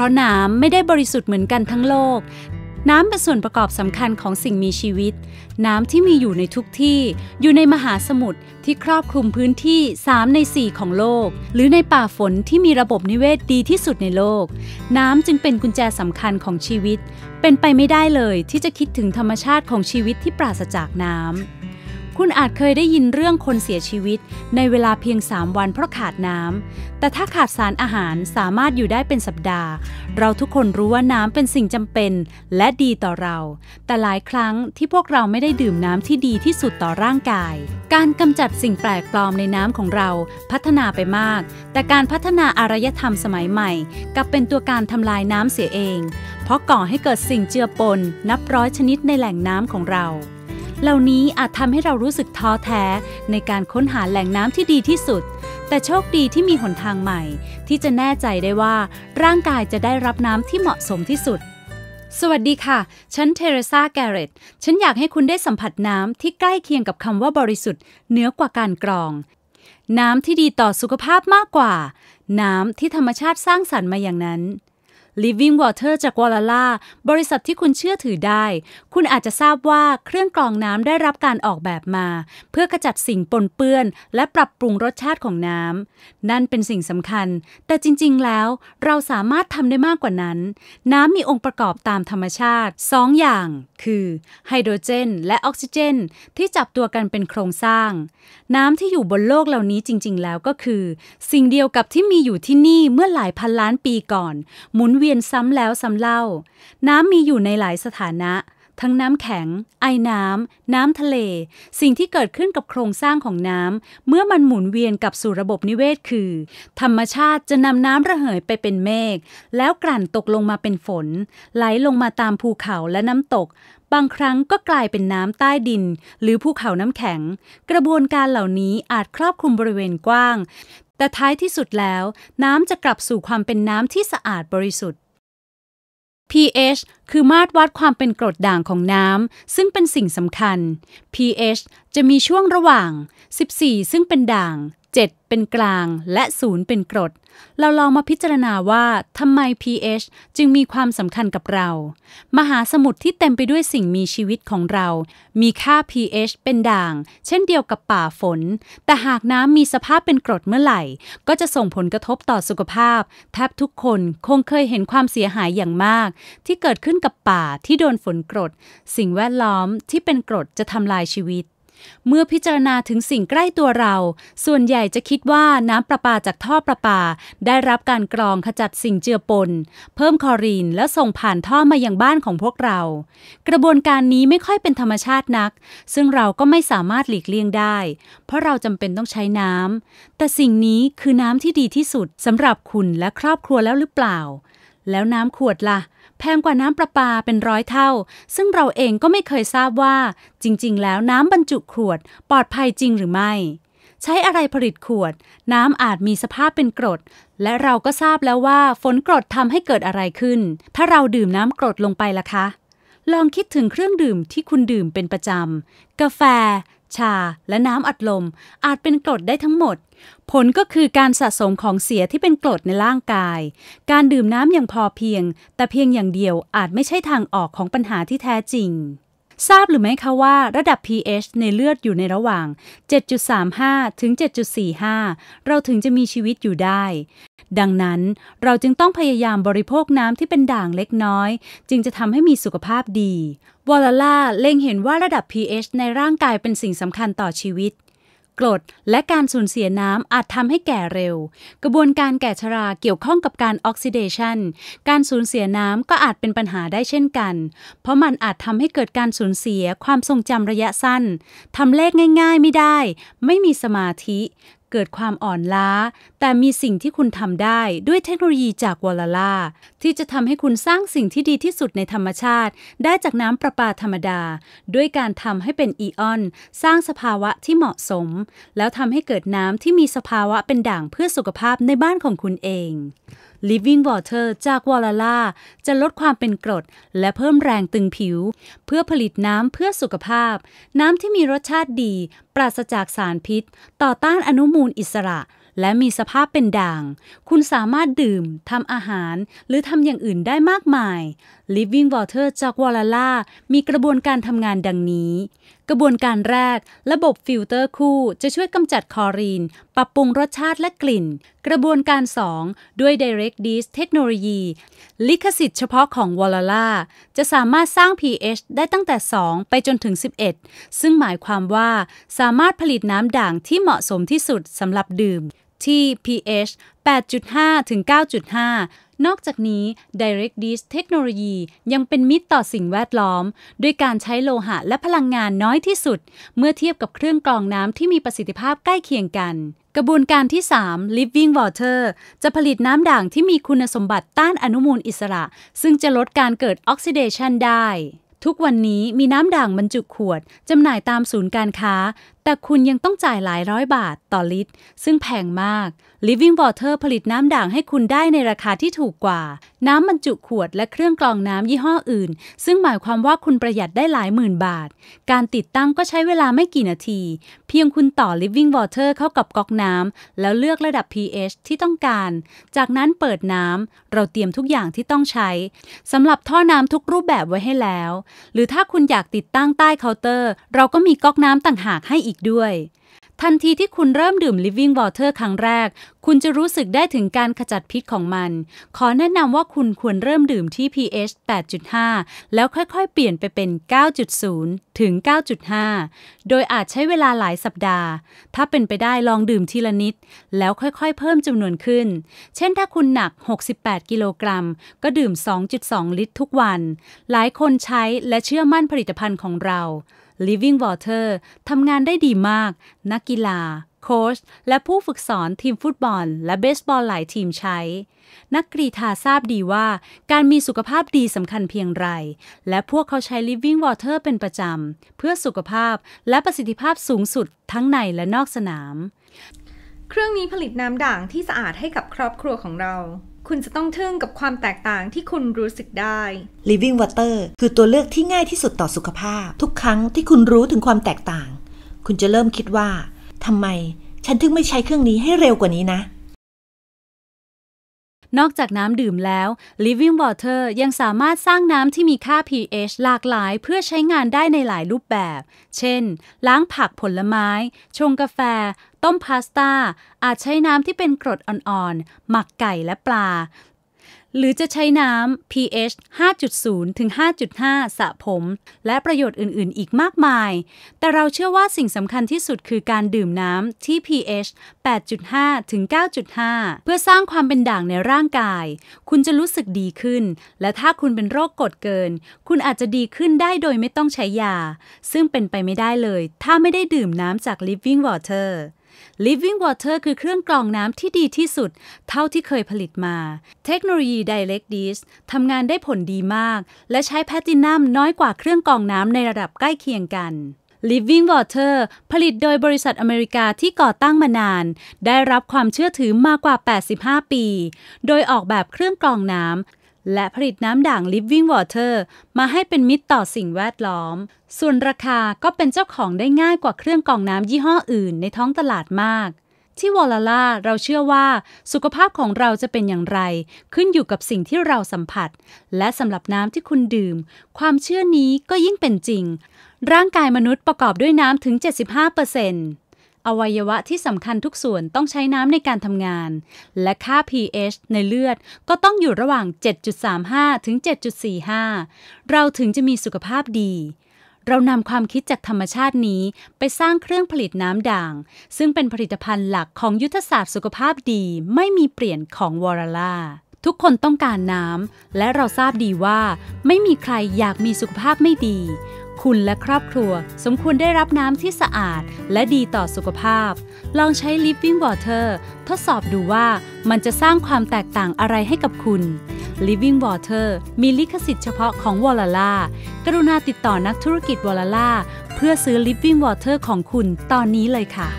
พราะน้ำไม่ได้บริสุทธิ์เหมือนกันทั้งโลกน้ำเป็นส่วนประกอบสำคัญของสิ่งมีชีวิตน้ำที่มีอยู่ในทุกที่อยู่ในมหาสมุทรที่ครอบคลุมพื้นที่3ใน4ของโลกหรือในป่าฝนที่มีระบบนิเวศดีที่สุดในโลกน้ำจึงเป็นกุญแจสำคัญของชีวิตเป็นไปไม่ได้เลยที่จะคิดถึงธรรมชาติของชีวิตที่ปราศจากน้ำคุณอาจเคยได้ยินเรื่องคนเสียชีวิตในเวลาเพียง3วันเพราะขาดน้ำแต่ถ้าขาดสารอาหารสามารถอยู่ได้เป็นสัปดาห์ เราทุกคนรู้ว่าน้ำเป็นสิ่งจำเป็นและดีต่อเรา แต่หลายครั้งที่พวกเราไม่ได้ดื่มน้ำที่ดีที่สุดต่อร่างกาย การกำจัดสิ่งแปลกปลอมในน้ำของเราพัฒนาไปมาก แต่การพัฒนาอารยธรรมสมัยใหม่กลับเป็นตัวการทำลายน้ำเสียเอง เพราะก่อให้เกิดสิ่งเจือปนนับร้อยชนิดในแหล่งน้ำของเราเหล่านี้อาจทำให้เรารู้สึกท้อแท้ ในการค้นหาแหล่งน้ำที่ดีที่สุด แต่โชคดีที่มีหนทางใหม่ ที่จะแน่ใจได้ว่าร่างกายจะได้รับน้ำที่เหมาะสมที่สุด สวัสดีค่ะ ฉันเทเรซาแกเรตฉันอยากให้คุณได้สัมผัสน้ำที่ใกล้เคียงกับคำว่าบริสุทธิ์เหนือกว่าการกรอง น้ำที่ดีต่อสุขภาพมากกว่าน้ำที่ธรรมชาติสร้างสรรค์มาอย่างนั้น Living Water จากวอลล่าบริษัทที่คุณเชื่อถือได้ คุณอาจจะทราบว่าเครื่องกรองน้ำได้รับการออกแบบมาเพื่อขจัดสิ่งปนเปื้อนและปรับปรุงรสชาติของน้ำนั่นเป็นสิ่งสำคัญ แต่จริงๆแล้วเราสามารถทำได้มากกว่านั้น น้ำมีองค์ประกอบตามธรรมชาติ2ออย่างคือไฮโดรเจนและออกซิเจนที่จับตัวกันเป็นโครงสร้าง น้ำที่อยู่บนโลกเหล่านี้จริงๆ แล้วก็คือสิ่งเดียวกับที่มีอยู่ที่นี่เมื่อหลายพันล้านปีก่อนหมุนเวียนียนซ้ำแล้วซ้ำเล่า น้ำมีอยู่ในหลายสถานะ ทั้งน้ำแข็ง ไอน้ำน้ำทะเล สิ่งที่เกิดขึ้นกับโครงสร้างของน้ำเมื่อมันหมุนเวียนกับสู่ระบบนิเวศคือธรรมชาติจะนำน้ำระเหยไปเป็นเมฆแล้วกลั่นตกลงมาเป็นฝนไหลลงมาตามภูเขาและน้ำตกบางครั้งก็กลายเป็นน้ำใต้ดินหรือภูเขาน้ำแข็งกระบวนการเหล่านี้อาจครอบคลุมบริเวณกว้างแต่ท้ายที่สุดแล้ว น้ำจะกลับสู่ความเป็นน้ำที่สะอาดบริสุทธิ์ pH คือมาตรวัดความเป็นกรดด่างของน้ำซึ่งเป็นสิ่งสำคัญ pH จะมีช่วงระหว่าง 14 ซึ่งเป็นด่าง 7 เป็นกลางและ0เป็นกรดเราลองมาพิจารณาว่าทำไม pH จึงมีความสำคัญกับเรา มหาสมุทรที่เต็มไปด้วยสิ่งมีชีวิตของเรา มีค่า pH เป็นด่าง เช่นเดียวกับป่าฝน แต่หากน้ำมีสภาพเป็นกรดเมื่อไหร่ ก็จะส่งผลกระทบต่อสุขภาพแทบทุกคนคงเคยเห็นความเสียหายอย่างมากที่เกิดขึ้นกับป่าที่โดนฝนกรดสิ่งแวดล้อมที่เป็นกรดจะทำลายชีวิต เมื่อพิจารณาถึงสิ่งใกล้ตัวเรา ส่วนใหญ่จะคิดว่าน้ำประปาจากท่อประปา ได้รับการกรองขจัดสิ่งเจือปนเพิ่มคลอรีนและส่งผ่านท่อมาอยังบ้านของพวกเรา กระบวนการนี้ไม่ค่อยเป็นธรรมชาตินัก ซึ่งเราก็ไม่สามารถหลีกเลี่ยงได้เพราะเราจำเป็นต้องใช้น้ำแต่สิ่งนี้คือน้ำที่ดีที่สุดสำหรับคุณและครอบครัวแล้วหรือเปล่าแล้วน้ำขวดละ่ะแพงกว่าน้ำประปาเป็นร้อยเท่า ซึ่งเราเองก็ไม่เคยทราบว่า จริงๆ แล้วน้ำบรรจุขวดปลอดภัยจริงหรือไม่ ใช้อะไรผลิตขวด น้ำอาจมีสภาพเป็นกรดและเราก็ทราบแล้วว่าฝนกรดทำให้เกิดอะไรขึ้น ถ้าเราดื่มน้ำกรดลงไปล่ะคะลองคิดถึงเครื่องดื่มที่คุณดื่มเป็นประจำกาแฟชาและน้ำอัดลมอาจเป็นกรดได้ทั้งหมด ผลก็คือการสะสมของเสียที่เป็นกรดในร่างกาย การดื่มน้ำอย่างพอเพียง แต่เพียงอย่างเดียวอาจไม่ใช่ทางออกของปัญหาที่แท้จริงทราบหรือไม่คะว่าระดับ pH ในเลือดอยู่ในระหว่าง 7.35 ถึง 7.45 เราถึงจะมีชีวิตอยู่ได้ ดังนั้นเราจึงต้องพยายามบริโภคน้ำที่เป็นด่างเล็กน้อย จึงจะทำให้มีสุขภาพดีวอลล่าเล็งเห็นว่าระดับ pH ในร่างกายเป็นสิ่งสำคัญต่อชีวิตกรดและการสูญเสียน้ำอาจทำให้แก่เร็ว กระบวนการแก่ชราเกี่ยวข้องกับการออกซิเดชัน การสูญเสียน้ำก็อาจเป็นปัญหาได้เช่นกัน เพราะมันอาจทำให้เกิดการสูญเสียความทรงจำระยะสั้น ทำเลขง่ายๆไม่ได้ ไม่มีสมาธิเกิดความอ่อนล้า แต่มีสิ่งที่คุณทำได้ด้วยเทคโนโลยีจากวอลล่าที่จะทำให้คุณสร้างสิ่งที่ดีที่สุดในธรรมชาติ ได้จากน้ำประปาธรรมดา ด้วยการทำให้เป็นอีออน สร้างสภาวะที่เหมาะสม แล้วทำให้เกิดน้ำที่มีสภาวะเป็นด่างเพื่อสุขภาพในบ้านของคุณเอง Living Water จากวอลล่าจะลดความเป็นกรดและเพิ่มแรงตึงผิว เพื่อผลิตน้ำเพื่อสุขภาพ น้ำที่มีรสชาติดี ปราศจากสารพิษต่อต้านอนุมูลอิสระ และมีสภาพเป็นด่างคุณสามารถดื่มทำอาหาร หรือทำอย่างอื่นได้มากมาย Living Water จากวอลล่ามีกระบวนการทำงานดังนี้กระบวนการแรก ระบบฟิลเตอร์คู่จะช่วยกำจัดคอรีนปรับปรุงรสชาติและกลิ่น กระบวนการ2ด้วย Direct d i s เทคโนโลยีลิขสิทธิ์เฉพาะของวอลล่าจะสามารถสร้าง pH ได้ตั้งแต่ 2 ไปจนถึง 11 ซึ่งหมายความว่าสามารถผลิตน้ำด่างที่เหมาะสมที่สุดสำหรับดื่มที่ pH 8.5ถึง9.5 นอกจากนี้ Direct Dish เทคโนโลยียังเป็นมิตรต่อสิ่งแวดล้อมด้วยการใช้โลหะและพลังงานน้อยที่สุด เมื่อเทียบกับเครื่องกรองน้ำที่มีประสิทธิภาพใกล้เคียงกัน กระบวนการที่3 Living Water จะผลิตน้ำด่างที่มีคุณสมบัติต้านอนุมูลอิสระซึ่งจะลดการเกิดออกซิเดชันได้ ทุกวันนี้มีน้ำด่างบรรจุขวดจำหน่ายตามศูนย์การค้าแต่คุณยังต้องจ่ายหลายร้อยบาทต่อลิตรซึ่งแพงมาก Living Water ผลิตน้ำด่างให้คุณได้ในราคาที่ถูกกว่าน้ำบรรจุขวดและเครื่องกรองน้ำยี่ห้ออื่นซึ่งหมายความว่าคุณประหยัดได้หลายหมื่นบาทการติดตั้งก็ใช้เวลาไม่กี่นาทีเพียงคุณต่อ Living Water เข้ากับก๊อกน้ำแล้วเลือกระดับ pH ที่ต้องการจากนั้นเปิดน้ำเราเตรียมทุกอย่างที่ต้องใช้สำหรับท่อน้ำทุกรูปแบบไว้ให้แล้วหรือถ้าคุณอยากติดตั้งใต้เคาน์เตอร์เราก็มีก๊อกน้ำต่างหากให้อีกกด้วยทันทีที่คุณเริ่มดื่ม Living Water ครั้งแรกคุณจะรู้สึกได้ถึงการขจัดพิษของมัน ขอแนะนำว่าคุณควรเริ่มดื่มที่ pH 8.5 แล้วค่อยๆเปลี่ยนไปเป็น 9.0 ถึง 9.5 โดยอาจใช้เวลาหลายสัปดาห์ ถ้าเป็นไปได้ลองดื่มทีละนิด แล้วค่อยๆเพิ่มจำนวนขึ้น เช่นถ้าคุณหนัก 68 กิโลกรัมก็ดื่ม 2.2 ลิตรทุกวันหลายคนใช้และเชื่อมั่นผลิตภัณฑ์ของเรา Living Water ทำงานได้ดีมาก นักกีฬาโค้ชและผู้ฝึกสอนทีมฟุตบอลและเบสบอลหลายทีมใช้ นักกรีธาทราบดีว่าการมีสุขภาพดีสำคัญเพียงไรและพวกเขาใช้ Living Water เป็นประจำเพื่อสุขภาพและประสิทธิภาพสูงสุดทั้งในและนอกสนาม เครื่องนี้ผลิตน้ำด่างที่สะอาดให้กับครอบครัวของเราคุณจะต้องทึ่งกับความแตกต่างที่คุณรู้สึกได้ Living Water คือตัวเลือกที่ง่ายที่สุดต่อสุขภาพ ทุกครั้งที่คุณรู้ถึงความแตกต่าง คุณจะเริ่มคิดว่า ทำไมฉันถึงไม่ใช้เครื่องนี้ให้เร็วกว่านี้นะนอกจากน้ำดื่มแล้ว Living Water ยังสามารถสร้างน้ำที่มีค่า pH หลากหลายเพื่อใช้งานได้ในหลายรูปแบบ เช่น ล้างผักผลไม้ชงกาแฟ ต้มพาสต้า อาจใช้น้ำที่เป็นกรดอ่อนๆ หมักไก่และปลาหรือจะใช้น้ำ pH 5.0ถึง5.5สระผม และประโยชน์อื่น ๆ อีกมากมาย แต่เราเชื่อว่าสิ่งสำคัญที่สุดคือการดื่มน้ำที่ pH 8.5ถึง9.5 เพื่อสร้างความเป็นด่างในร่างกาย คุณจะรู้สึกดีขึ้น และถ้าคุณเป็นโรคกดเกิน คุณอาจจะดีขึ้นได้โดยไม่ต้องใช้ยา ซึ่งเป็นไปไม่ได้เลย ถ้าไม่ได้ดื่มน้ำจาก living water Living Water คือเครื่องกรองน้ำที่ดีที่สุด เท่าที่เคยผลิตมา เทคโนโลยี Direct Dish ทำงานได้ผลดีมาก และใช้แพตินัมน้อยกว่าเครื่องกรองน้ำในระดับใกล้เคียงกัน Living Water ผลิตโดยบริษัทอเมริกาที่ก่อตั้งมานาน ได้รับความเชื่อถือมากกว่า 85 ปี โดยออกแบบเครื่องกรองน้ำและผลิตน้ำด่าง Living Water มาให้เป็นมิตรต่อสิ่งแวดล้อม ส่วนราคาก็เป็นเจ้าของได้ง่ายกว่าเครื่องกรองน้ำยี่ห้ออื่นในท้องตลาดมาก ที่วอลล่าเราเชื่อว่า สุขภาพของเราจะเป็นอย่างไรขึ้นอยู่กับสิ่งที่เราสัมผัส และสำหรับน้ำที่คุณดื่ม ความเชื่อนี้ก็ยิ่งเป็นจริง ร่างกายมนุษย์ประกอบด้วยน้ำถึง75%เอวัยวะที่สำคัญทุกส่วนต้องใช้น้ำในการทำงาน และค่า pH ในเลือดก็ต้องอยู่ระหว่าง 7.35 ถึง 7.45 เราถึงจะมีสุขภาพดี เรานำความคิดจากธรรมชาตินี้ไปสร้างเครื่องผลิตน้ำด่างซึ่งเป็นผลิตภัณฑ์หลักของยุทธศาสตร์สุขภาพดี ไม่มีเปลี่ยนของวอร์ล่าทุกคนต้องการน้ำและเราทราบดีว่าไม่มีใครอยากมีสุขภาพไม่ดีคุณและครอบครัวสมควรได้รับน้ำที่สะอาดและดีต่อสุขภาพลองใช้ Living Water ทดสอบดูว่ามันจะสร้างความแตกต่างอะไรให้กับคุณ Living Water มีลิขสิทธิ์เฉพาะของวอลล่ากรุณาติดต่อนักธุรกิจวอลล่าเพื่อซื้อ Living Water ของคุณตอนนี้เลยค่ะ